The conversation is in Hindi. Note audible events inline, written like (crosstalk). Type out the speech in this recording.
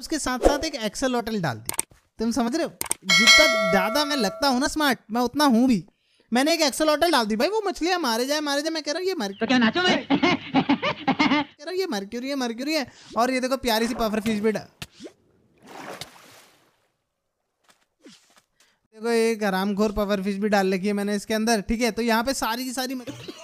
उसके साथ साथ एक एक्सल डाल दी तुम समझ रहे हो जितना ज़्यादा मैं लगता हूँ ना स्मार्ट मैं उतना हूँ भी मैंने एक एक्सल होटल डाल दी भाई वो मछलियाँ मारे जाए मारे जाए मैं कह रहा हूँ ये मर तो क्या नाचो मैं (laughs) कह रहा हूँ ये मर्क्यूरी है मरक्यूरी है और ये देखो प्यारी सी पफर फिश भी देखो एक आरामखोर पफर फिश भी डाल रखी है मैंने इसके अंदर ठीक है तो यहाँ पे सारी की सारी